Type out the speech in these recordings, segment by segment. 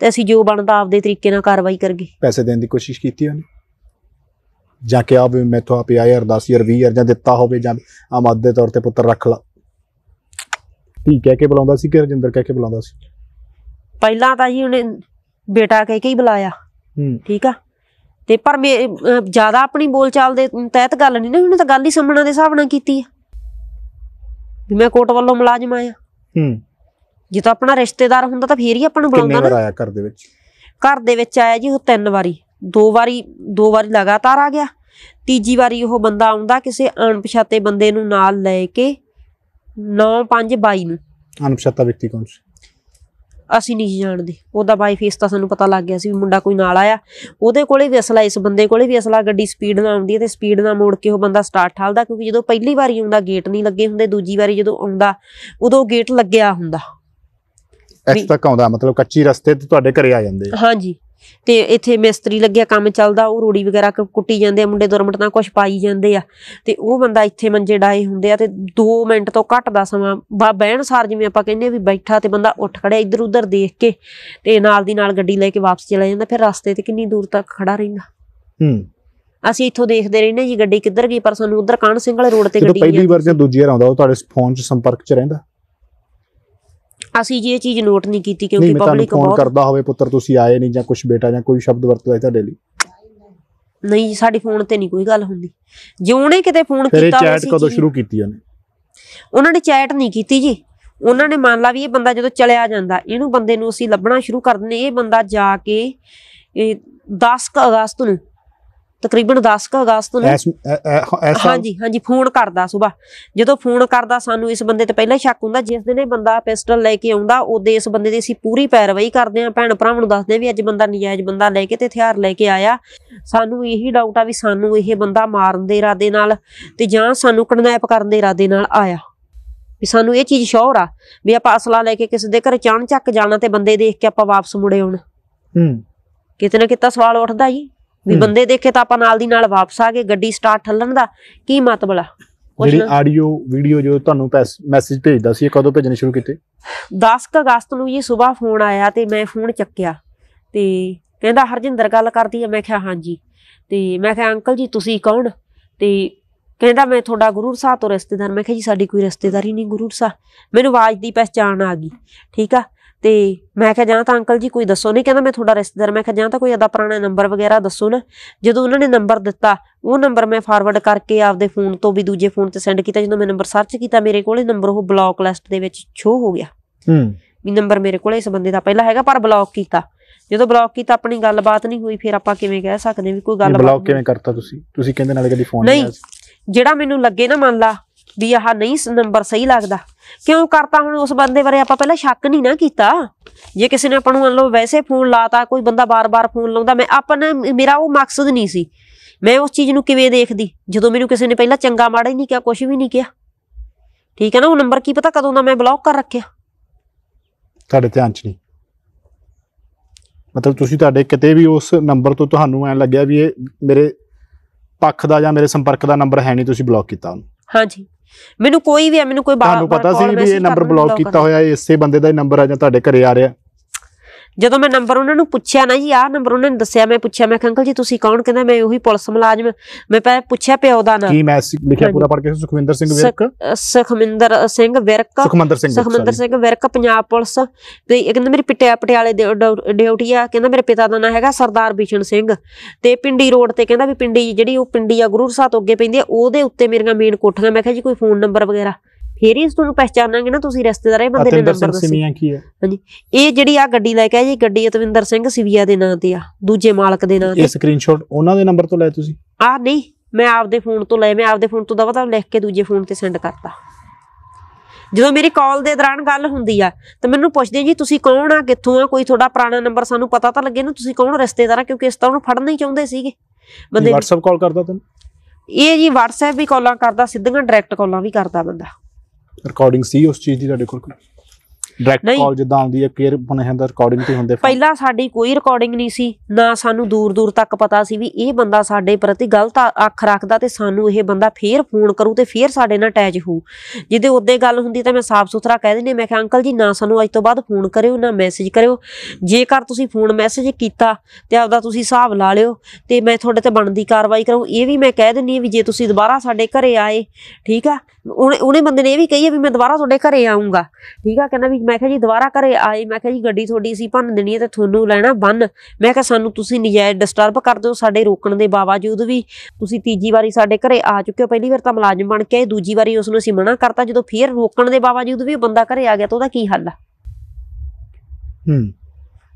ਤੇ ਅਸੀਂ ਜੋ ਬਣਦਾ ਆਪਦੇ ਤਰੀਕੇ ਨਾਲ ਕਾਰਵਾਈ ਕਰਗੇ ਪੈਸੇ ਦੇਣ ਦੀ ਕੋਸ਼ਿਸ਼ ਕੀਤੀ ਉਹਨੇ ਜਾਂ ਕਿ ਆਪ ਮੈਥੋਂ ਆਪ 5000 10000 20000 ਜਾਂ ਦਿੱਤਾ ਹੋਵੇ ਜਾਂ ਆਮਦ ਦੇ ਤੌਰ ਤੇ ਪੁੱਤਰ ਰੱਖ ਲਾ ਠੀਕ ਕਹਿ ਕੇ ਬੁਲਾਉਂਦਾ ਸੀ ਕਿ ਰਜਿੰਦਰ ਕਹਿ ਕੇ ਬੁਲਾਉਂਦਾ ਸੀ ਪਹਿਲਾਂ ਤਾਂ ਜੀ ਉਹਨੇ ਬੇਟਾ ਕਹਿ ਕੇ ਹੀ ਬੁਲਾਇਆ ਹੂੰ ਠੀਕ ਆ ਤੇ ਪਰ ਮੇ ਜਿਆਦਾ ਆਪਣੀ ਬੋਲਚਾਲ ਦੇ ਤਹਿਤ ਗੱਲ ਨਹੀਂ ਨਾ ਉਹਨੇ ਤਾਂ ਗੱਲ ਹੀ ਸੁਣਨ ਦੇ ਹਿਸਾਬ ਨਾਲ ਕੀਤੀ ਆ ਵੀ ਮੈਂ ਕੋਟ ਵੱਲੋਂ ਮੁਲਾਜ਼ਮ ਆਇਆ ਹੂੰ ਜੇ ਤਾਂ ਆਪਣਾ ਰਿਸ਼ਤੇਦਾਰ ਹੁੰਦਾ ਤਾਂ ਫੇਰ ਹੀ ਆਪਾਂ ਨੂੰ ਕਿੰਨੇ ਬੁਲਾਉਂਦਾ ਵਾਰ ਨਾ ਆਇਆ ਘਰ ਦੇ ਵਿੱਚ ਘਰ ਦੇ ਵਿੱਚ ਆਇਆ ਜੀ ਉਹ ਤਿੰਨ ਵਾਰੀ ਦੋ ਵਾਰੀ ਦੋ ਵਾਰੀ ਲਗਾਤਾਰ ਆ ਗਿਆ ਤੀਜੀ ਵਾਰੀ ਉਹ ਬੰਦਾ ਆਉਂਦਾ ਕਿਸੇ ਅਣਪਛਾਤੇ ਬੰਦੇ ਨੂੰ ਨਾਲ ਲੈ ਕੇ 9522 ਨੂੰ ਅਣਪਛਾਤਾ ਵਿਅਕਤੀ ਕੌਣ ਸੀ ਅਸੀਂ ਨਹੀਂ ਜਾਣਦੇ ਉਹਦਾ ਬਾਈ ਫੇਸ ਤਾਂ ਸਾਨੂੰ ਪਤਾ ਲੱਗ ਗਿਆ ਸੀ ਵੀ ਮੁੰਡਾ ਕੋਈ ਨਾਲ ਆਇਆ ਉਹਦੇ ਕੋਲੇ ਵੀ ਅਸਲਾ ਇਸ ਬੰਦੇ ਕੋਲੇ ਵੀ ਅਸਲਾ ਗੱਡੀ ਸਪੀਡ ਨਾਲ ਆਉਂਦੀ ਹੈ ਤੇ ਸਪੀਡ ਨਾਲ ਮੋੜ ਕੇ ਉਹ ਬੰਦਾ ਸਟਾਰਟ ਠਾਲਦਾ ਕਿਉਂਕਿ ਜਦੋਂ ਪਹਿਲੀ ਵਾਰੀ ਆਉਂਦਾ ਗੇਟ ਨਹੀਂ ਲੱਗੇ ਹੁੰਦੇ ਦੂਜੀ ਵਾਰੀ ਜਦੋਂ ਆਉਂਦਾ ਉਦੋਂ ਗੇਟ ਲੱਗਿਆ ਹੁੰਦਾ ਐਕਸ ਤੱਕ ਆਉਂਦਾ ਮਤਲਬ ਕੱਚੀ ਰਸਤੇ ਤੇ ਤੁਹਾਡੇ ਘਰੇ ਆ ਜਾਂਦੇ ਹਾਂਜੀ ਤੇ ਇੱਥੇ ਮਿਸਤਰੀ ਲੱਗਿਆ ਕੰਮ ਚੱਲਦਾ ਉਹ ਰੋੜੀ ਵਗੈਰਾ ਕੁੱਟੀ ਜਾਂਦੇ ਆ ਮੁੰਡੇ ਦੁਰਮਟ ਤਾਂ ਕੁਝ ਪਾਈ ਜਾਂਦੇ ਆ ਤੇ ਉਹ ਬੰਦਾ ਇੱਥੇ ਮੰਜੇ ਡਾਏ ਹੁੰਦੇ ਆ ਤੇ 2 ਮਿੰਟ ਤੋਂ ਘੱਟ ਦਾ ਸਮਾਂ ਬਾ ਬਹਿਣ ਸਾਰ ਜਿਵੇਂ ਆਪਾਂ ਕਹਿੰਦੇ ਆ ਵੀ ਬੈਠਾ ਤੇ ਬੰਦਾ ਉੱਠ ਖੜਿਆ ਇੱਧਰ ਉੱਧਰ ਦੇਖ ਕੇ ਤੇ ਨਾਲ ਦੀ ਨਾਲ ਗੱਡੀ ਲੈ ਕੇ ਵਾਪਸ ਚਲਾ ਜਾਂਦਾ ਫਿਰ ਰਸਤੇ ਤੇ ਕਿੰਨੀ ਦੂਰ ਤੱਕ ਖੜਾ ਰਹਿੰਦਾ ਹੂੰ ਅਸੀਂ ਇੱਥੋਂ ਦੇਖਦੇ ਰਹਿੰਦੇ ਜੀ ਗੱਡੀ ਕਿੱਧਰ ਗਈ ਪਰ ਸਾਨੂੰ ਉਧਰ ਕਾਨ ਸਿੰਘਲ ਰੋਡ ਤੇ ਗੱਡੀ ਪਹਿਲੀ ਵਾਰ ਜਾਂ ਦੂਜੀ ਵਾਰ ਆਉਂਦਾ ਉਹ ਤੁਹਾਡੇ ਫੋਨ 'ਚ ਸੰਪਰਕ 'ਚ ਰਹਿੰਦਾ ਅਸੀਂ ਜੀ ਇਹ ਚੀਜ਼ ਨੋਟ ਨਹੀਂ ਕੀਤੀ ਕਿਉਂਕਿ ਪਬਲਿਕ ਬਹੁਤ ਕਰਦਾ ਹੋਵੇ ਪੁੱਤਰ ਤੁਸੀਂ ਆਏ ਨਹੀਂ ਜਾਂ ਕੁਝ ਬੇਟਾ ਜਾਂ ਕੋਈ ਸ਼ਬਦ ਵਰਤਦਾ ਤੁਹਾਡੇ ਲਈ ਨਹੀਂ ਸਾਡੀ ਫੋਨ ਤੇ ਨਹੀਂ ਕੋਈ ਗੱਲ ਹੁੰਦੀ ਜੇ ਉਹਨੇ ਕਿਤੇ ਫੋਨ ਕੀਤਾ ਫਿਰ ਚੈਟ ਕਦੋਂ ਸ਼ੁਰੂ ਕੀਤੀ ਉਹਨੇ ਉਹਨਾਂ ਨੇ ਚੈਟ ਨਹੀਂ ਕੀਤੀ ਜੀ ਉਹਨਾਂ ਨੇ ਮੰਨ ਲਾ ਵੀ ਇਹ ਬੰਦਾ ਜਦੋਂ ਚਲਿਆ ਜਾਂਦਾ ਇਹਨੂੰ ਬੰਦੇ ਨੂੰ ਅਸੀਂ ਲੱਭਣਾ ਸ਼ੁਰੂ ਕਰ ਦਿੰਦੇ ਇਹ ਬੰਦਾ ਜਾ ਕੇ 10 ਅਗਸਤ ਨੂੰ ਤਕਰੀਬਨ 10 ਅਗਸਤ ਨੂੰ ਹਾਂਜੀ ਹਾਂਜੀ ਫੋਨ ਕਰਦਾ ਸਵੇਰ ਜਦੋਂ ਫੋਨ ਕਰਦਾ ਸਾਨੂੰ ਇਸ ਬੰਦੇ ਤੇ ਪਹਿਲਾਂ ਹੀ ਸ਼ੱਕ ਹੁੰਦਾ ਜਿਸ ਦਿਨ ਇਹ ਬੰਦਾ ਪਿਸਟਲ ਲੈ ਕੇ ਆਉਂਦਾ ਉਹਦੇ ਇਸ ਬੰਦੇ ਦੀ ਅਸੀਂ ਪੂਰੀ ਪੈਰਵਾਈ ਕਰਦੇ ਆ ਭੈਣ ਭਰਾਵਾਂ ਨੂੰ ਦੱਸਦੇ ਵੀ ਅੱਜ ਬੰਦਾ ਨਜਾਇਜ਼ ਬੰਦਾ ਲੈ ਕੇ ਤੇ ਹਥਿਆਰ ਲੈ ਕੇ ਆਇਆ ਸਾਨੂੰ ਇਹੀ ਡਾਊਟ ਆ ਵੀ ਸਾਨੂੰ ਇਹ ਬੰਦਾ ਮਾਰਨ ਦੇ ਇਰਾਦੇ ਨਾਲ ਤੇ ਜਾਂ ਸਾਨੂੰ ਕਿਡਨੈਪ ਕਰਨ ਦੇ ਇਰਾਦੇ ਨਾਲ ਆਇਆ ਵੀ ਸਾਨੂੰ ਇਹ ਚੀਜ਼ ਸ਼ੋਰ ਆ ਵੀ ਆਪਾਂ ਅਸਲਾ ਲੈ ਕੇ ਕਿਸੇ ਦੇ ਘਰ ਚਾਣ ਚੱਕ ਜਾਣਾ ਤੇ ਬੰਦੇ ਦੇਖ ਕੇ ਆਪਾਂ ਵਾਪਸ ਮੁੜੇ ਆਉਣ ਹੂੰ ਕਿਤੇ ਨਾ ਕਿਤੇ ਸਵਾਲ ਉੱਠਦਾ ਜੀ ਵੀ ਬੰਦੇ ਦੇਖੇ ਤਾਂ ਆਪਾਂ ਨਾਲ ਦੀ ਨਾਲ ਵਾਪਸ ਆ ਗਏ ਗੱਡੀ ਸਟਾਰਟ ਠੱਲਣ ਦਾ ਕੀ ਮਤਲਬ ਆ ਜਿਹੜੀ ਆਡੀਓ ਵੀਡੀਓ ਜੋ ਤੁਹਾਨੂੰ ਮੈਸੇਜ ਭੇਜਦਾ ਸੀ ਇਹ ਕਦੋਂ ਭੇਜਣੇ ਸ਼ੁਰੂ ਕੀਤੇ 10 ਅਗਸਤ ਨੂੰ ਇਹ ਸਵੇਰ ਫੋਨ ਆਇਆ ਤੇ ਮੈਂ ਫੋਨ ਚੱਕਿਆ ਤੇ ਕਹਿੰਦਾ ਹਰਜਿੰਦਰ ਗੱਲ ਕਰਦੀ ਆ ਮੈਂ ਕਿਹਾ ਹਾਂਜੀ ਤੇ ਮੈਂ ਕਿਹਾ ਅੰਕਲ ਜੀ ਤੁਸੀਂ ਕੌਣ ਤੇ ਕਹਿੰਦਾ ਮੈਂ ਤੁਹਾਡਾ ਗੁਰੂਰ ਸਾਹਿਬ ਤੋਂ ਰਿਸ਼ਤੇਦਾਰ ਮੈਂ ਕਿਹਾ ਜੀ ਸਾਡੀ ਕੋਈ ਰਿਸ਼ਤੇਦਾਰੀ ਨਹੀਂ ਗੁਰੂਰ ਸਾਹਿਬ ਮੈਨੂੰ ਆਵਾਜ਼ ਦੀ ਪਛਾਣ ਆ ਗਈ ਠੀਕ ਆ ਤੇ ਮੈਂ ਕਿਹਾ ਜਾਂ ਤਾਂ ਅੰਕਲ ਜੀ ਕੋਈ ਦੱਸੋ ਨਹੀਂ ਕਹਿੰਦਾ ਮੈਂ ਤੁਹਾਡਾ ਰਿਸ਼ਤੇਦਾਰ ਮੈਂ ਕਿਹਾ ਜਾਂ ਤਾਂ ਕੋਈ ਅਦਾ ਪੁਰਾਣਾ ਨੰਬਰ ਵਗੈਰਾ ਦੱਸੋ ਨਾ ਜਦੋਂ ਉਹਨਾਂ ਨੇ ਨੰਬਰ ਦਿੱਤਾ ਉਹ ਨੰਬਰ ਮੈਂ ਫਾਰਵਰਡ ਕਰਕੇ ਆਪਦੇ ਫੋਨ ਤੋਂ ਵੀ ਦੂਜੇ ਫੋਨ ਤੇ ਸੈਂਡ ਕੀਤਾ ਜਦੋਂ ਮੈਂ ਨੰਬਰ ਸਰਚ ਕੀਤਾ ਮੇਰੇ ਕੋਲੇ ਨੰਬਰ ਉਹ ਬਲੌਕ ਲਿਸਟ ਦੇ ਵਿੱਚ ਸ਼ੋ ਹੋ ਗਿਆ ਹੂੰ ਵੀ ਨੰਬਰ ਮੇਰੇ ਕੋਲੇ ਇਸ ਬੰਦੇ ਦਾ ਪਹਿਲਾਂ ਹੈਗਾ ਪਰ ਬਲੌਕ ਕੀਤਾ ਜਦੋਂ ਬਲੌਕ ਕੀਤਾ ਆਪਣੀ ਗੱਲਬਾਤ ਨਹੀਂ ਹੋਈ ਫਿਰ ਆਪਾਂ ਕਿਵੇਂ ਕਹਿ ਸਕਦੇ ਵੀ ਕੋਈ ਗੱਲਬਾਤ ਬਲੌਕ ਕਿਵੇਂ ਕਰਤਾ ਤੁਸੀਂ ਤੁਸੀਂ ਕਹਿੰਦੇ ਨਾਲ ਕਦੀ ਫੋਨ ਨਹੀਂ ਜਿਹੜਾ ਮੈਨੂੰ ਲੱਗੇ ਨਾ ਮੰਨ ਲਾ ਵੀ ਆਹ ਨਹੀਂ ਨੰਬਰ ਸਹੀ ਲੱਗਦਾ ਕਿਉਂ ਕਰਤਾ ਹੁਣ ਉਸ ਬੰਦੇ ਬਾਰੇ ਆਪਾਂ ਪਹਿਲਾਂ ਸ਼ੱਕ ਨਹੀਂ ਨਾ ਕੀਤਾ ਜੇ ਕਿਸੇ ਨੇ ਆਪਾਂ ਨੂੰ ਲੋ ਲਓ ਵੈਸੇ ਫੋਨ ਲਾਤਾ ਕੋਈ ਬੰਦਾ ਬਾਰ-ਬਾਰ ਫੋਨ ਲਾਉਂਦਾ ਮੈਂ ਆਪਾਂ ਮੇਰਾ ਉਹ ਮਕਸਦ ਨਹੀਂ ਸੀ ਮੈਂ ਉਸ ਚੀਜ਼ ਨੂੰ ਕਿਵੇਂ ਦੇਖਦੀ ਜਦੋਂ ਮੈਨੂੰ ਕਿਸੇ ਨੇ ਪਹਿਲਾਂ ਚੰਗਾ ਮਾੜਾ ਹੀ ਨਹੀਂ ਕਿਹਾ ਕੁਝ ਵੀ ਨਹੀਂ ਕਿਹਾ ਠੀਕ ਹੈ ਨਾ ਉਹ ਨੰਬਰ ਕੀ ਪਤਾ ਕਦੋਂ ਦਾ ਮੈਂ ਬਲੌਕ ਕਰ ਰੱਖਿਆ ਤੁਹਾਡੇ ਧਿਆਨ ਚ ਨਹੀਂ ਮਤਲਬ ਤੁਸੀਂ ਤੁਹਾਡੇ ਕਿਤੇ ਵੀ ਉਸ ਨੰਬਰ ਤੋਂ ਤੁਹਾਨੂੰ ਐਂ ਲੱਗਿਆ ਵੀ ਇਹ ਮੇਰੇ ਪੱਖ ਦਾ ਜਾਂ ਮੇਰੇ ਸੰਪਰਕ ਦਾ ਨੰਬਰ ਹੈ ਨਹੀਂ ਤੁਸੀਂ ਬਲੌਕ ਕੀਤਾ ਉਹਨੂੰ ਹਾਂਜੀ ਮੈਨੂੰ ਕੋਈ ਵੀ ਆ ਮੈਨੂੰ ਕੋਈ ਬਾਤ ਤੁਹਾਨੂੰ ਪਤਾ ਸੀ ਵੀ ਇਹ ਨੰਬਰ ਬਲੌਕ ਕੀਤਾ ਹੋਇਆ ਹੈ ਇਸੇ ਬੰਦੇ ਦਾ ਹੀ ਨੰਬਰ ਆ ਜਾਂ ਤੁਹਾਡੇ ਘਰੇ ਆ ਰਿਹਾ ਜਦੋਂ ਮੈਂ ਨੰਬਰ ਉਹਨਾਂ ਨੂੰ ਪੁੱਛਿਆ ਨਾ ਜੀ ਆਹ ਨੰਬਰ ਉਹਨਾਂ ਨੇ ਦੱਸਿਆ ਮੈਂ ਪੁੱਛਿਆ ਮੈਂ ਅੰਕਲ ਜੀ ਤੁਸੀਂ ਕੌਣ ਕਹਿੰਦਾ ਮੈਂ ਉਹੀ ਪੁਲਿਸ ਮੁਲਾਜ਼ਮ ਮੈਂ ਪਹਿ ਪੁੱਛਿਆ ਪਿਓ ਦਾ ਨਾਮ ਕੀ ਮੈਸੇਜ ਲਿਖਿਆ ਪੂਰਾ ਪੜ ਕੇ ਸੁਖਵਿੰਦਰ ਸਿੰਘ ਵਿਰਕ ਸੁਖਵਿੰਦਰ ਸਿੰਘ ਵਿਰਕ ਸੁਖਮਿੰਦਰ ਸਿੰਘ ਸੁਖਮੰਦਰ ਸਿੰਘ ਵਿਰਕ ਪੰਜਾਬ ਪੁਲਿਸ ਤੇ ਇਹ ਕਹਿੰਦਾ ਮੇਰੀ ਪਟਿਆ ਪਟਿਆਲੇ ਦੇ ਡਿਊਟੀ ਆ ਕਹਿੰਦਾ ਮੇਰੇ ਪਿਤਾ ਦਾ ਨਾਮ ਹੈਗਾ ਸਰਦਾਰ ਬਿਸ਼ਨ ਸਿੰਘ ਤੇ ਪਿੰਡੀ ਰੋਡ ਤੇ ਕਹਿੰਦਾ ਵੀ ਪਿੰਡੀ ਜਿਹੜੀ ਉਹ ਪਿੰਡੀ ਆ ਗੁਰੂ ਸਾਹਿਬ ਤੋਂ ਅੱਗੇ ਪੈਂਦੀ ਆ ਉਹਦੇ ਉੱਤੇ ਮੇਰੀਆਂ ਮੇਨ ਕੋਠੀਆਂ ਮੈਂ ਕਿਹਾ ਜੀ ਕੋਈ ਫੋਨ ਨੰਬਰ ਵਗੈਰਾ ਫੇਰ ਹੀ ਇਸ ਨੂੰ ਪਹਿਚਾਨਾਂਗੇ ਨਾ ਤੁਸੀਂ ਰਿਸ਼ਤੇਦਾਰ ਇਹ ਬੰਦੇ ਨੇ ਨੰਬਰ ਦੱਸਿਆ ਕੀ ਹੈ ਹਾਂਜੀ ਇਹ ਜਿਹੜੀ ਆ ਗੱਡੀ ਲੈ ਕੇ ਆ ਜੀ ਗੱਡੀ ਅਤਵਿੰਦਰ ਸਿੰਘ ਸਿਵੀਆ ਦੇ ਨਾਂ ਤੇ ਆ ਦੂਜੇ ਮਾਲਕ ਦੇ ਨਾਂ ਤੇ ਇਹ ਸਕਰੀਨਸ਼ਾਟ ਉਹਨਾਂ ਦੇ ਨੰਬਰ ਤੋਂ ਲੈ ਤੁਸੀਂ ਆ ਨਹੀਂ ਮੈਂ ਆਪਦੇ ਫੋਨ ਤੋਂ ਲਏ ਮੈਂ ਆਪਦੇ ਫੋਨ ਤੋਂ ਦਵਾ ਤਾਂ ਲਿਖ ਕੇ ਦੂਜੇ ਫੋਨ ਤੇ ਸੈਂਡ ਕਰਤਾ ਜਦੋਂ ਮੇਰੀ ਕਾਲ ਦੇ ਦੌਰਾਨ ਗੱਲ ਹੁੰਦੀ ਆ ਤਾਂ ਮੈਨੂੰ ਪੁੱਛਦੇ ਜੀ ਤੁਸੀਂ ਕੌਣ ਆ ਕਿੱਥੋਂ ਆ ਕੋਈ ਤੁਹਾਡਾ ਪੁਰਾਣਾ ਨੰਬਰ ਸਾਨੂੰ ਪਤਾ ਤਾਂ ਲੱਗੇ ਨਾ ਤੁਸੀਂ ਕੌਣ ਰਿਸ਼ਤੇਦਾਰ ਆ ਕਿਉਂਕਿ ਇਸ ਤਰ੍ਹਾਂ ਨੂੰ ਫੜਨਾ ਹੀ ਚਾਹੁੰਦੇ ਸੀਗੇ ਬੰਦੇ WhatsApp ਕਾਲ ਕਰਦਾ ਤੈਨੂੰ ਇਹ ਜੀ WhatsApp ਵੀ ਕਾਲਾਂ ਕਰਦਾ ਸਿੱਧੀਆਂ ਡਾਇਰੈਕਟ ਕਾਲਾਂ ਵੀ ਕਰਦਾ ਬੰਦਾ ਰਿਕਾਰਡਿੰਗ ਸੀ ਉਸ ਚੀਜ਼ ਦੀ ਤੁਹਾਡੇ ਕੋਲ ਕੋਈ ਡਾਇਰੈਕਟ ਕਾਲ ਜਿੱਦਾਂ ਆਉਂਦੀ ਹੈ ਕੇਅਰ ਬਣੇ ਹੁੰਦਾ ਰਿਕਾਰਡਿੰਗ ਤੇ ਹੁੰਦੇ ਪਹਿਲਾਂ ਸਾਡੀ ਕੋਈ ਰਿਕਾਰਡਿੰਗ ਨਹੀਂ ਸੀ ਨਾ ਸਾਨੂੰ ਦੂਰ ਦੂਰ ਤੱਕ ਪਤਾ ਸੀ ਵੀ ਇਹ ਬੰਦਾ ਸਾਡੇ ਪ੍ਰਤੀ ਗਲਤ ਅੱਖ ਰੱਖਦਾ ਤੇ ਸਾਨੂੰ ਇਹ ਬੰਦਾ ਫੇਰ ਫੋਨ ਕਰੂ ਤੇ ਫੇਰ ਸਾਡੇ ਨਾਲ ਅਟੈਚ ਹੋ ਜਿਹਦੇ ਉਦੇ ਗੱਲ ਹੁੰਦੀ ਤਾਂ ਮੈਂ ਸਾਫ਼ ਸੁਥਰਾ ਕਹਿ ਦਿੰਦੀ ਮੈਂ ਕਿ ਅੰਕਲ ਜੀ ਨਾ ਸਾਨੂੰ ਅੱਜ ਤੋਂ ਬਾਅਦ ਫੋਨ ਕਰਿਓ ਨਾ ਮੈਸੇਜ ਕਰਿਓ ਜੇਕਰ ਤੁਸੀਂ ਫੋਨ ਮੈਸੇਜ ਕੀਤਾ ਤੇ ਆਪਦਾ ਤੁਸੀਂ ਹਿਸਾਬ ਲਾ ਲਿਓ ਤੇ ਮੈਂ ਤੁਹਾਡੇ ਤੇ ਬਣਦੀ ਕਾਰਵਾਈ ਕਰਾਂ ਇਹ ਵੀ ਮੈਂ ਕਹਿ ਦਿੰਨੀ ਵੀ ਜੇ ਤੁਸੀਂ ਦੁਬਾਰਾ ਸਾਡੇ ਘਰੇ ਆਏ ਠੀਕ ਆ ਉਹਨੇ ਬੰਦੇ ਨੇ ਇਹ ਵੀ ਕਹੀ ਵੀ ਮੈਂ ਦੁਬਾਰਾ ਤੁਹਾਡੇ ਘਰੇ ਆਉਂਗਾ ਠੀਕ ਆ ਕਹਿੰਦਾ ਵੀ ਮੈਂ ਕਿਹਾ ਜੀ ਦੁਬਾਰਾ ਘਰੇ ਆਏ ਮੈਂ ਕਿਹਾ ਜੀ ਗੱਡੀ ਤੁਹਾਡੀ ਸੀ ਭੰਨ ਦੇਣੀ ਹੈ ਤੇ ਤੁਹਾਨੂੰ ਲੈਣਾ ਬੰਨ ਮੈਂ ਕਿਹਾ ਸਾਨੂੰ ਤੁਸੀਂ ਨਜਾਇਜ਼ ਡਿਸਟਰਬ ਕਰ ਦਿਓ ਸਾਡੇ ਰੋਕਣ ਦੇ ਬਾਵਜੂਦ ਵੀ ਤੁਸੀਂ ਤੀਜੀ ਵਾਰੀ ਸਾਡੇ ਘਰੇ ਆ ਚੁੱਕੇ ਹੋ ਪਹਿਲੀ ਵਾਰ ਤਾਂ ਮਲਾਜ਼ਮ ਬਣ ਕੇ ਦੂਜੀ ਵਾਰੀ ਉਸ ਨੂੰ ਅਸੀਂ ਮਨਾ ਕਰਤਾ ਜਦੋਂ ਫੇਰ ਰੋਕਣ ਦੇ ਬਾਵਜੂਦ ਵੀ ਉਹ ਬੰਦਾ ਘਰੇ ਆ ਗਿਆ ਤਾਂ ਉਹਦਾ ਕੀ ਹੱਲ ਆ ਹੂੰ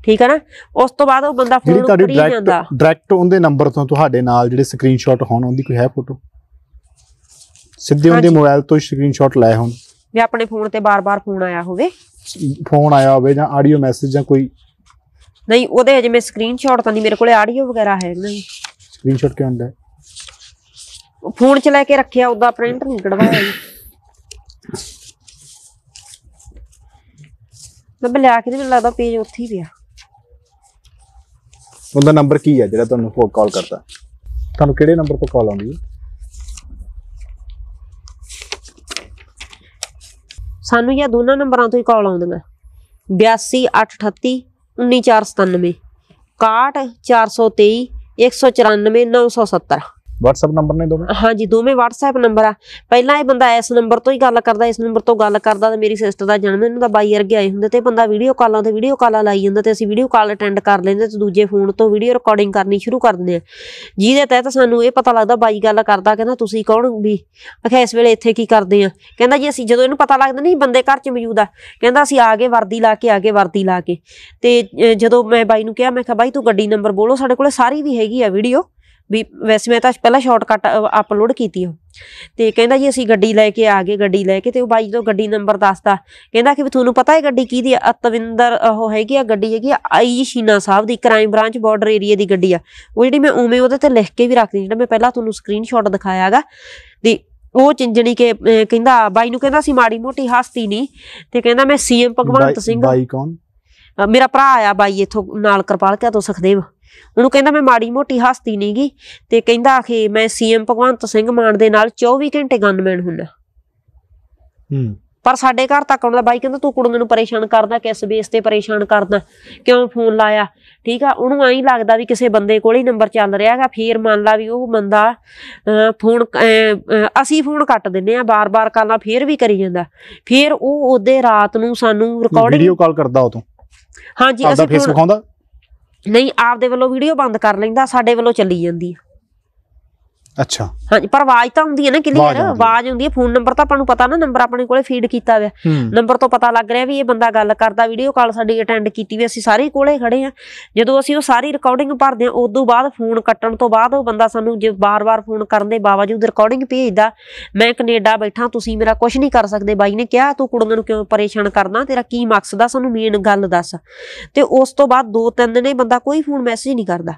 ਠੀਕ ਹੈ ਨਾ ਉਸ ਤੋਂ ਬਾਅਦ ਉਹ ਬੰਦਾ ਫੋਨ ਕਰੀ ਜਾਂਦਾ ਡਾਇਰੈਕਟ ਉਹਦੇ ਨੰਬਰ ਤੋਂ ਤੁਹਾਡੇ ਨਾਲ ਜਿਹੜੇ ਸਕਰੀਨਸ਼ਾਟ ਹੋਣ ਉਹਦੀ ਕੋਈ ਹੈ ਫੋਟੋ ਸਿੱਧੇ ਉਹਦੇ ਮੋਬਾਈਲ ਤੋਂ ਸਕਰੀਨਸ਼ਾਟ ਲਾਇਆ ਹੋਣ ਵੀ ਆਪਣੇ ਫੋਨ ਤੇ ਬਾਰ-ਬਾਰ ਫੋਨ ਆਇਆ ਹੋਵੇ ਫੋਨ ਆਇਆ ਹੋਵੇ ਜਾਂ ਆਡੀਓ ਮੈਸੇਜ ਜਾਂ ਕੋਈ ਨਹੀਂ ਉਹਦੇ ਹਜੇ ਮੈਂ ਸਕਰੀਨਸ਼ਾਟ ਤਾਂ ਨਹੀਂ ਮੇਰੇ ਕੋਲੇ ਆਡੀਓ ਵਗੈਰਾ ਹੈ ਨਹੀਂ ਸਕਰੀਨਸ਼ਾਟ ਕਿਉਂ ਹੁੰਦਾ ਫੋਨ ਚ ਲੈ ਕੇ ਰੱਖਿਆ ਉਹਦਾ ਪ੍ਰਿੰਟ ਨਹੀਂ ਕਢਵਾਇਆ ਜੀ ਮੈਂ ਬਲਿਆ ਕੇ ਮੈਨੂੰ ਲੱਗਦਾ ਪੇਜ ਉੱਥੇ ਹੀ ਪਿਆ ਉਹਦਾ ਨੰਬਰ ਕੀ ਹੈ ਜਿਹੜਾ ਤੁਹਾਨੂੰ ਕਾਲ ਕਰਦਾ ਤੁਹਾਨੂੰ ਕਿਹੜੇ ਨੰਬਰ ਤੋਂ ਕਾਲ ਆਉਂਦੀ ਹੈ ਸਾਨੂੰ ਜਾਂ ਦੋਨਾਂ ਨੰਬਰਾਂ ਤੋਂ ਹੀ ਕਾਲ ਆਉਂਦੀਆਂ 8288 19497 61423 194 WhatsApp ਨੰਬਰ ਨੇ ਦੋਵੇਂ ਹਾਂਜੀ ਦੋਵੇਂ WhatsApp ਨੰਬਰ ਆ ਪਹਿਲਾਂ ਇਹ ਬੰਦਾ ਇਸ ਨੰਬਰ ਤੋਂ ਹੀ ਗੱਲ ਕਰਦਾ ਇਸ ਨੰਬਰ ਤੋਂ ਗੱਲ ਕਰਦਾ ਤੇ ਮੇਰੀ ਸਿਸਟਰ ਦਾ ਜਨਮ ਦਿਨ ਦਾ ਬਾਈ ਵਰਗੇ ਆਏ ਹੁੰਦੇ ਤੇ ਬੰਦਾ ਵੀਡੀਓ ਕਾਲਾਂ ਤੇ ਵੀਡੀਓ ਕਾਲਾਂ ਲਾਈ ਜਾਂਦਾ ਤੇ ਅਸੀਂ ਵੀਡੀਓ ਕਾਲ ਅਟੈਂਡ ਕਰ ਲੈਂਦੇ ਤੇ ਦੂਜੇ ਫੋਨ ਤੋਂ ਵੀਡੀਓ ਰਿਕਾਰਡਿੰਗ ਕਰਨੀ ਸ਼ੁਰੂ ਕਰ ਦਿੰਦੇ ਆ ਜਿਹਦੇ ਤਹਿਤ ਸਾਨੂੰ ਇਹ ਪਤਾ ਲੱਗਦਾ ਬਾਈ ਗੱਲ ਕਰਦਾ ਕਹਿੰਦਾ ਤੁਸੀਂ ਕੌਣ ਵੀ ਅਖੇ ਇਸ ਵੇਲੇ ਇੱਥੇ ਕੀ ਕਰਦੇ ਆ ਕਹਿੰਦਾ ਜੀ ਅਸੀਂ ਜਦੋਂ ਇਹਨੂੰ ਪਤਾ ਲੱਗਦਾ ਨਹੀਂ ਬੰਦੇ ਘਰ 'ਚ ਮੌਜੂਦ ਆ ਕਹਿੰਦਾ ਅਸੀਂ ਆ ਗਏ ਵਰਦੀ ਲਾ ਕੇ ਆ ਗਏ ਵਰਦੀ ਲਾ ਕੇ ਤੇ ਜਦੋਂ ਮੈਂ ਬਾਈ ਨੂੰ ਕਿਹਾ ਮੈਂ ਕਿਹਾ ਬਾਈ ਤੂੰ ਗੱਡੀ ਨੰਬਰ ਬੋਲੋ ਸਾਡੇ ਕੋਲੇ ਸਾਰੀ ਵੀ ਹੈਗੀ ਆ ਵੀਡੀਓ ਵੀ ਵੈਸੇ ਮੈਂ ਤਾਂ ਪਹਿਲਾਂ ਸ਼ਾਰਟਕਟ ਅਪਲੋਡ ਕੀਤੀ ਉਹ ਤੇ ਕਹਿੰਦਾ ਜੀ ਅਸੀਂ ਗੱਡੀ ਲੈ ਕੇ ਆ ਗਏ ਗੱਡੀ ਲੈ ਕੇ ਤੇ ਉਹ ਬਾਈ ਤੋਂ ਗੱਡੀ ਨੰਬਰ ਦੱਸਦਾ ਕਹਿੰਦਾ ਕਿ ਵੀ ਤੁਹਾਨੂੰ ਪਤਾ ਹੈ ਗੱਡੀ ਕੀ ਦੀ ਆ ਅਤਵਿੰਦਰ ਉਹ ਹੈਗੀ ਆ ਗੱਡੀ ਹੈਗੀ ਆ ਆਈ ਸ਼ੀਨਾ ਸਾਹਿਬ ਦੀ ਕ੍ਰਾਈਮ ਬ੍ਰਾਂਚ ਬਾਰਡਰ ਏਰੀਆ ਦੀ ਗੱਡੀ ਆ ਉਹ ਜਿਹੜੀ ਮੈਂ ਉਵੇਂ ਉਹਦੇ ਤੇ ਲਿਖ ਕੇ ਵੀ ਰੱਖਦੀ ਜਿਹੜਾ ਮੈਂ ਪਹਿਲਾਂ ਤੁਹਾਨੂੰ ਸਕਰੀਨਸ਼ਾਟ ਦਿਖਾਇਆਗਾ ਤੇ ਉਹ ਚਿੰਜਣੀ ਕੇ ਕਹਿੰਦਾ ਬਾਈ ਨੂੰ ਕਹਿੰਦਾ ਸੀ ਮਾੜੀ ਮੋਟੀ ਹਸਤੀ ਨਹੀਂ ਤੇ ਕਹਿੰਦਾ ਮੈਂ ਸੀਐਮ ਭਗਵੰਤ ਸਿੰਘ ਬਾਈ ਕੌਣ ਮੇਰਾ ਭਰਾ ਆ ਬਾਈ ਇਥੋਂ ਨਾਲ ਕਿਰਪਾਲ ਕਿਆ ਤੋਂ ਸਖਦੇਵ ਉਹਨੂੰ ਕਹਿੰਦਾ ਮੈਂ ਮਾੜੀ ਮੋਟੀ ਹਸਤੀ ਗਈ ਤੇ ਕਹਿੰਦਾ ਆਖੇ ਮੈਂ ਸੀਐਮ ਭਗਵੰਤ ਸਿੰਘ ਮਾਨ ਦੇ ਨਾਲ 24 ਘੰਟੇ ਗਨਮੈਨ ਹੁੰਦਾ ਹੂੰ ਪਰ ਸਾਡੇ ਘਰ ਤੱਕ ਆਉਂਦਾ ਬਾਈ ਕਹਿੰਦਾ ਤੂੰ ਕੁੜੀਆਂ ਨੂੰ ਪਰੇਸ਼ਾਨ ਕਰਦਾ ਕਿਸ ਬੇਸ ਤੇ ਪਰੇਸ਼ਾਨ ਕਰਦਾ ਕਿਉਂ ਫੋਨ ਲਾਇਆ ਠੀਕ ਆ ਉਹਨੂੰ ਐਂ ਲੱਗਦਾ ਵੀ ਕਿਸੇ ਬੰਦੇ ਕੋਲ ਹੀ ਨੰਬਰ ਚੱਲ ਰਿਹਾਗਾ ਫੇਰ ਮੰਨ ਲਾ ਵੀ ਉਹ ਬੰਦਾ ਫੋਨ ਅਸੀਂ ਫੋਨ ਕੱਟ ਦਿੰਨੇ ਆ ਬਾਰ-ਬਾਰ ਕਾਲਾਂ ਫੇਰ ਵੀ ਕਰੀ ਜਾਂਦਾ ਫੇਰ ਉਹ ਉਹਦੇ ਰਾਤ ਨੂੰ ਸਾਨੂੰ ਰਿਕਾਰਡਿੰਗ ਵੀਡੀਓ ਕਾਲ ਕਰਦਾ ਉਹ ਤੋਂ ਹਾਂਜੀ ਅਸੀਂ ਫੇਸ ਵਿਖਾਉਂਦਾ ਨਹੀਂ ਆਪਦੇ ਵੱਲੋਂ ਵੀਡੀਓ ਬੰਦ ਕਰ ਲੈਂਦਾ ਸਾਡੇ ਵੱਲੋਂ ਚੱਲੀ ਜਾਂਦੀ ਹੈ ਅੱਛਾ ਹਾਂਜੀ ਪਰ ਆਵਾਜ਼ ਤਾਂ ਹੁੰਦੀ ਹੈ ਨਾ ਕਲੀਅਰ ਆਵਾਜ਼ ਹੁੰਦੀ ਹੈ ਫੋਨ ਨੰਬਰ ਤਾਂ ਆਪਾਂ ਨੂੰ ਪਤਾ ਨਾ ਨੰਬਰ ਆਪਣੇ ਕੋਲੇ ਫੀਡ ਕੀਤਾ ਹੋਇਆ ਨੰਬਰ ਤੋਂ ਪਤਾ ਲੱਗ ਰਿਹਾ ਵੀ ਇਹ ਬੰਦਾ ਗੱਲ ਕਰਦਾ ਵੀਡੀਓ ਕਾਲ ਸਾਡੀ ਅਟੈਂਡ ਕੀਤੀ ਵੀ ਅਸੀਂ ਸਾਰੇ ਕੋਲੇ ਖੜੇ ਆ ਜਦੋਂ ਅਸੀਂ ਉਹ ਸਾਰੀ ਰਿਕਾਰਡਿੰਗ ਭਰਦੇ ਆ ਉਦੋਂ ਬਾਅਦ ਫੋਨ ਕੱਟਣ ਤੋਂ ਬਾਅਦ ਉਹ ਬੰਦਾ ਸਾਨੂੰ ਜੇ ਬਾਰ-ਬਾਰ ਫੋਨ ਕਰਨ ਦੇ ਬਾਵਜੂਦ ਰਿਕਾਰਡਿੰਗ ਭੇਜਦਾ ਮੈਂ ਕੈਨੇਡਾ ਬੈਠਾ ਤੁਸੀਂ ਮੇਰਾ ਕੁਝ ਨਹੀਂ ਕਰ ਸਕਦੇ ਬਾਈ ਨੇ ਕਿਹਾ ਤੂੰ ਕੁੜੀਆਂ ਨੂੰ ਕਿਉਂ ਪਰੇਸ਼ਾਨ ਕਰਦਾ ਤੇਰਾ ਕੀ ਮਕਸਦ ਆ ਸਾਨੂੰ ਮੇਨ ਗੱਲ ਦੱਸ ਤੇ ਉਸ ਤੋਂ ਬਾਅਦ ਦੋ ਤਿੰਨ ਦਿਨੇ ਬੰਦਾ ਕੋਈ ਫੋਨ ਮੈਸੇਜ ਨਹੀਂ ਕਰਦਾ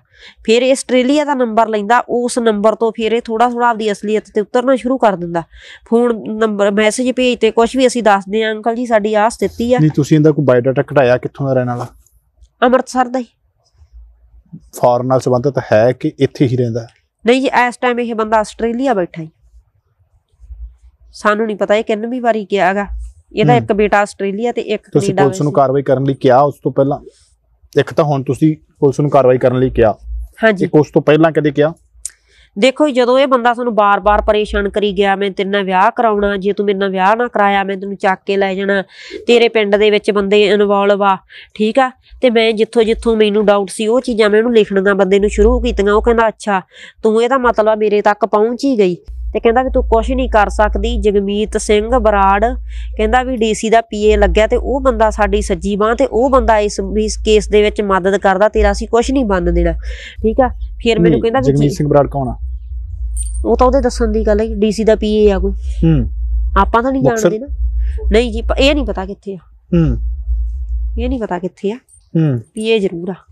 ਫਿਰ ਆਸਟ੍ਰੇਲੀਆ ਦਾ ਨੰਬਰ ਲੈਂਦਾ ਉਸ ਨੰਬਰ ਤੋਂ ਫਿਰ ਸਵੇਰੇ ਥੋੜਾ ਥੋੜਾ ਆਪਦੀ ਅਸਲੀਅਤ ਤੇ ਉਤਰਨਾ ਸ਼ੁਰੂ ਕਰ ਦਿੰਦਾ ਫੋਨ ਨੰਬਰ ਮੈਸੇਜ ਭੇਜ ਤੇ ਕੁਝ ਵੀ ਅਸੀਂ ਦੱਸਦੇ ਆ ਅੰਕਲ ਜੀ ਸਾਡੀ ਆਹ ਸਥਿਤੀ ਆ ਨਹੀਂ ਤੁਸੀਂ ਇਹਦਾ ਕੋਈ ਬਾਇਓਡਾਟਾ ਕਢਾਇਆ ਕਿੱਥੋਂ ਦਾ ਰਹਿਣ ਵਾਲਾ ਅੰਮ੍ਰਿਤਸਰ ਦਾ ਹੀ ਫੋਰਨ ਨਾਲ ਸੰਬੰਧਿਤ ਹੈ ਕਿ ਇੱਥੇ ਹੀ ਰਹਿੰਦਾ ਨਹੀਂ ਜੀ ਇਸ ਟਾਈਮ ਇਹ ਬੰਦਾ ਆਸਟ੍ਰੇਲੀਆ ਬੈਠਾ ਹੈ ਸਾਨੂੰ ਨਹੀਂ ਪਤਾ ਇਹ ਕਿੰਨਵੀਂ ਵਾਰੀ ਗਿਆਗਾ ਇਹਦਾ ਇੱਕ ਬੇਟਾ ਆਸਟ੍ਰੇਲੀਆ ਤੇ ਇੱਕ ਤੁਸੀਂ ਪੁਲਿਸ ਨੂੰ ਕਾਰਵਾਈ ਕਰਨ ਲਈ ਕਿਹਾ ਉਸ ਤੋਂ ਪਹਿਲਾਂ ਇੱਕ ਤਾਂ ਹੁਣ ਤੁਸੀਂ ਪੁਲਿਸ ਨੂੰ ਕਾਰਵਾਈ ਕਰਨ ਲਈ ਕਿਹਾ ਹਾਂਜੀ ਇੱਕ ਉਸ ਤੋਂ ਪਹਿਲਾਂ ਕਦੇ ਕਿਹਾ ਦੇਖੋ ਜਦੋਂ ਇਹ ਬੰਦਾ ਸਾਨੂੰ ਬਾਰ-ਬਾਰ ਪਰੇਸ਼ਾਨ ਕਰੀ ਗਿਆ ਮੈਂ ਤੇਰੇ ਨਾਲ ਵਿਆਹ ਕਰਾਉਣਾ ਜੇ ਤੂੰ ਮੇਰੇ ਨਾਲ ਵਿਆਹ ਨਾ ਕਰਾਇਆ ਮੈਂ ਤੈਨੂੰ ਚੱਕ ਕੇ ਲੈ ਜਾਣਾ ਤੇਰੇ ਪਿੰਡ ਦੇ ਵਿੱਚ ਬੰਦੇ ਇਨਵੋਲਵ ਆ ਠੀਕ ਆ ਤੇ ਮੈਂ ਜਿੱਥੋਂ ਜਿੱਥੋਂ ਮੈਨੂੰ ਡਾਊਟ ਸੀ ਉਹ ਚੀਜ਼ਾਂ ਮੈਂ ਉਹਨੂੰ ਦਾ ਬੰਦੇ ਨੂੰ ਸ਼ੁਰੂ ਕੀਤੀਆਂ ਉਹ ਕਹਿੰਦਾ ਅੱਛਾ ਤੂੰ ਇਹਦਾ ਮਤਲਬ ਮੇਰੇ ਤੱਕ ਪਹੁੰਚ ਹੀ ਗਈ ਤੇ ਕਹਿੰਦਾ ਵੀ ਤੂੰ ਕੁਝ ਨਹੀਂ ਕਰ ਸਕਦੀ ਜਗਮੀਤ ਸਿੰਘ ਬਰਾੜ ਕਹਿੰਦਾ ਵੀ ਡੀਸੀ ਦਾ ਪੀਏ ਲੱਗਿਆ ਤੇ ਉਹ ਬੰਦਾ ਸਾਡੀ ਸੱਜੀ ਬਾਹ ਤੇ ਉਹ ਬੰਦਾ ਇਸ ਕੇਸ ਦੇ ਵਿੱਚ ਮਦਦ ਕਰਦਾ ਤੇਰਾ ਸੀ ਕੁਝ ਨਹੀਂ ਬੰਨ ਦੇਣਾ ਠੀਕ ਆ ਫਿਰ ਮੈਨੂੰ ਕਹਿੰਦਾ ਵੀ ਜਗਮੀਤ ਸਿੰਘ ਬਰਾੜ ਕੌਣ ਆ ਉਹ ਤਾਂ ਉਹਦੇ ਦੱਸਣ ਦੀ ਗੱਲ ਹੈ ਡੀਸੀ ਦਾ ਪੀਏ ਆ ਕੋਈ ਹੂੰ ਆਪਾਂ ਤਾਂ ਨਹੀਂ ਜਾਣਦੇ ਨਾ ਨਹੀਂ ਜੀ ਇਹ ਨਹੀਂ ਪਤਾ ਕਿੱਥੇ ਆ ਹੂੰ ਇਹ ਨਹੀਂ ਪਤਾ ਕਿੱਥੇ ਆ ਹੂੰ ਪੀਏ ਜ਼ਰੂਰ ਆ